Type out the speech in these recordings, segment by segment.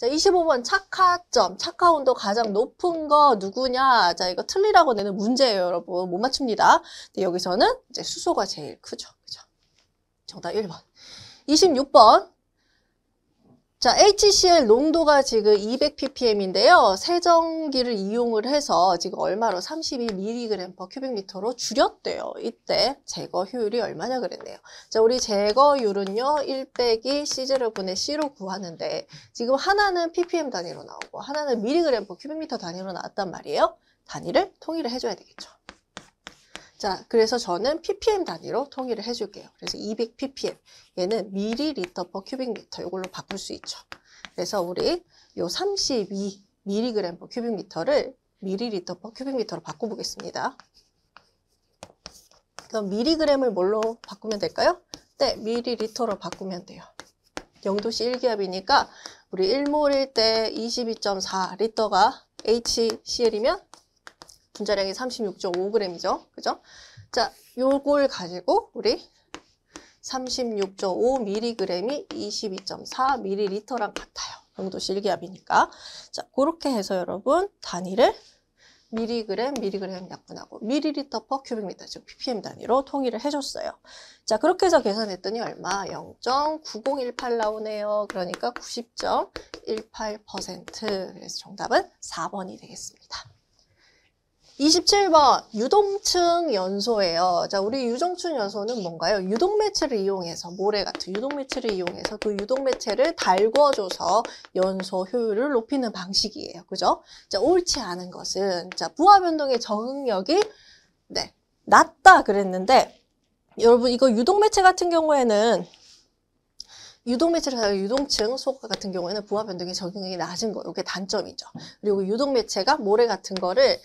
자, 25번 착하점, 착하 온도 가장 높은 거 누구냐? 자, 이거 틀리라고 내는 문제예요, 여러분. 못 맞춥니다. 근데 여기서는 이제 수소가 제일 크죠. 그죠? 정답 1번. 26번 자, HCl 농도가 지금 200ppm인데요. 세정기를 이용을 해서 지금 얼마로 32mg per 큐빅미터로 줄였대요. 이때 제거 효율이 얼마냐 그랬네요. 자, 우리 제거율은요. 1 빼기 C제로 분의 C로 구하는데 지금 하나는 ppm 단위로 나오고 하나는 mg per 큐빅미터 단위로 나왔단 말이에요. 단위를 통일을 해줘야 되겠죠. 자, 그래서 저는 ppm 단위로 통일을 해줄게요. 그래서 200 ppm, 얘는 미리리터퍼 큐빅 미터 이걸로 바꿀 수 있죠. 그래서 우리 요32 미리그램 퍼 큐빅 미터를 미리리터퍼 큐빅 미터로 바꿔보겠습니다. 그럼 미리그램을 뭘로 바꾸면 될까요? 네, 미리리터로 바꾸면 돼요. 0도씨 1기압이니까 우리 1몰일 때 22.4리터가 HCl이면 분자량이 36.5g이죠. 그죠? 자, 요걸 가지고 우리 36.5mg이 22.4ml랑 같아요. 영도 실기압이니까. 자, 그렇게 해서 여러분 단위를 미리그램, 미리그램 약분하고 미리리터 퍼 큐빅미터, 즉 ppm 단위로 통일을 해줬어요. 자, 그렇게 해서 계산했더니 얼마? 0.9018 나오네요. 그러니까 90.18%. 그래서 정답은 4번이 되겠습니다. 27번 유동층 연소예요. 자, 우리 유동층 연소는 뭔가요? 유동 매체를 이용해서 모래 같은 유동 매체를 이용해서 그 유동 매체를 달궈줘서 연소 효율을 높이는 방식이에요. 그죠? 자, 옳지 않은 것은 자, 부하 변동의 적응력이 네, 낮다 그랬는데 여러분 이거 유동 매체 같은 경우에는 유동매체를 사용 유동층 소가 같은 경우에는 부하 변동의 적응력이 낮은 거 이게 단점이죠. 그리고 유동매체가 모래 같은 거를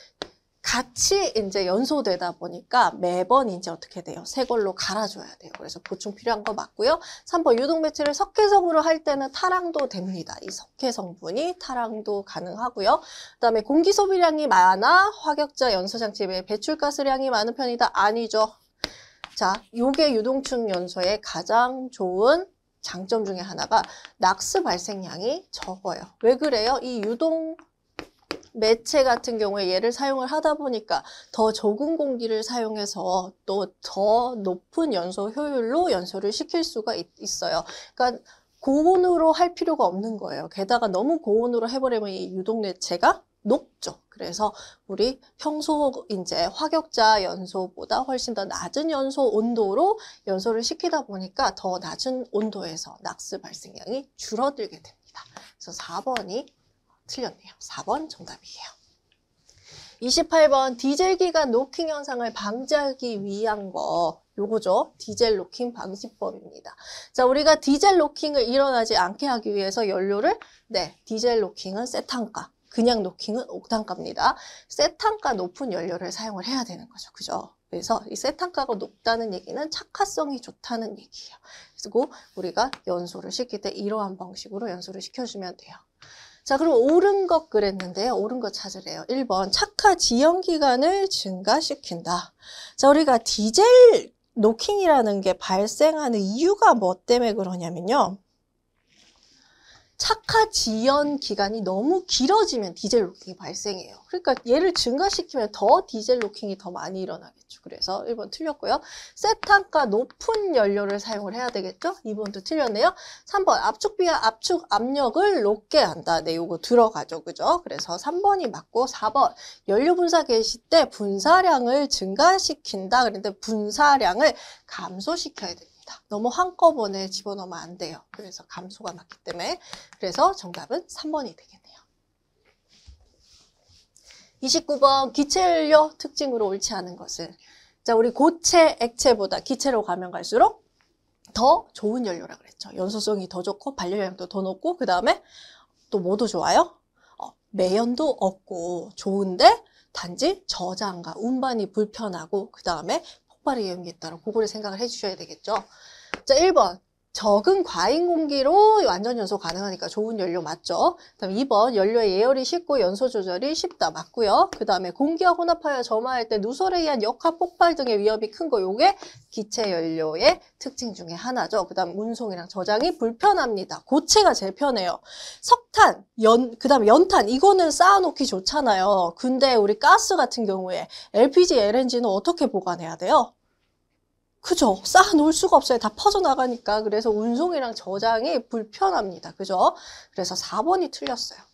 같이 이제 연소되다 보니까 매번 이제 어떻게 돼요? 새 걸로 갈아줘야 돼요. 그래서 보충 필요한 거 맞고요. 3번 유동 배치를 석회성으로 할 때는 타랑도 됩니다. 이 석회 성분이 타랑도 가능하고요. 그다음에 공기 소비량이 많아 화격자 연소장치에 배출가스량이 많은 편이다. 아니죠. 자, 요게 유동층 연소의 가장 좋은 장점 중에 하나가 낙스 발생량이 적어요. 왜 그래요? 이 유동 매체 같은 경우에 얘를 사용을 하다 보니까 더 적은 공기를 사용해서 또 더 높은 연소 효율로 연소를 시킬 수가 있, 있어요. 그러니까 고온으로 할 필요가 없는 거예요. 게다가 너무 고온으로 해버리면 이 유독내체가 높죠. 그래서 우리 평소 이제 화격자 연소보다 훨씬 더 낮은 연소 온도로 연소를 시키다 보니까 더 낮은 온도에서 낙스 발생량이 줄어들게 됩니다. 그래서 4번이 틀렸네요. 4번 정답이에요. 28번 디젤기관 노킹 현상을 방지하기 위한 거 요거죠. 디젤 노킹 방지법입니다. 자, 우리가 디젤 노킹을 일어나지 않게 하기 위해서 연료를 네, 디젤 노킹은 세탄가, 그냥 노킹은 옥탄가입니다. 세탄가 높은 연료를 사용을 해야 되는 거죠. 그죠? 그래서 이 세탄가가 높다는 얘기는 착화성이 좋다는 얘기예요. 그리고 우리가 연소를 시킬 때 이러한 방식으로 연소를 시켜주면 돼요. 자, 그럼 옳은 것 그랬는데요. 옳은 것 찾으래요. 1번 착화 지연 기간을 증가시킨다. 자, 우리가 디젤 노킹이라는 게 발생하는 이유가 뭐 때문에 그러냐면요. 착화 지연 기간이 너무 길어지면 디젤 로킹이 발생해요. 그러니까 얘를 증가시키면 더 디젤 로킹이 더 많이 일어나겠죠. 그래서 1번 틀렸고요. 세탄가 높은 연료를 사용을 해야 되겠죠. 2번도 틀렸네요. 3번 압축비와 압축 압력을 높게 한다. 네, 요거 들어가죠. 그죠? 그래서 3번이 맞고 4번 연료 분사 개시 때 분사량을 증가시킨다. 그런데 분사량을 감소시켜야 됩니 있니다 너무 한꺼번에 집어넣으면 안 돼요. 그래서 감소가 났기 때문에 그래서 정답은 3번이 되겠네요. 29번 기체연료 특징으로 옳지 않은 것은 자 우리 고체, 액체보다 기체로 가면 갈수록 더 좋은 연료라 그랬죠. 연소성이 더 좋고 발열량도 더 높고 그 다음에 또 뭐도 좋아요? 어, 매연도 없고 좋은데 단지 저장과 운반이 불편하고 그 다음에 폭발의 위험이 있다고 그걸 생각을 해주셔야 되겠죠. 자, 1번. 적은 과잉 공기로 완전 연소 가능하니까 좋은 연료 맞죠? 그다음 2번 연료의 예열이 쉽고 연소 조절이 쉽다 맞고요. 그 다음에 공기와 혼합하여 점화할 때 누설에 의한 역학 폭발 등의 위험이큰 거 요게 기체 연료의 특징 중에 하나죠. 그 다음 운송이랑 저장이 불편합니다. 고체가 제일 편해요. 석탄, 연, 그 다음 연탄 이거는 쌓아놓기 좋잖아요. 근데 우리 가스 같은 경우에 LPG, LNG는 어떻게 보관해야 돼요? 그죠? 쌓아놓을 수가 없어요. 다 퍼져나가니까. 그래서 운송이랑 저장이 불편합니다. 그죠? 그래서 4번이 틀렸어요.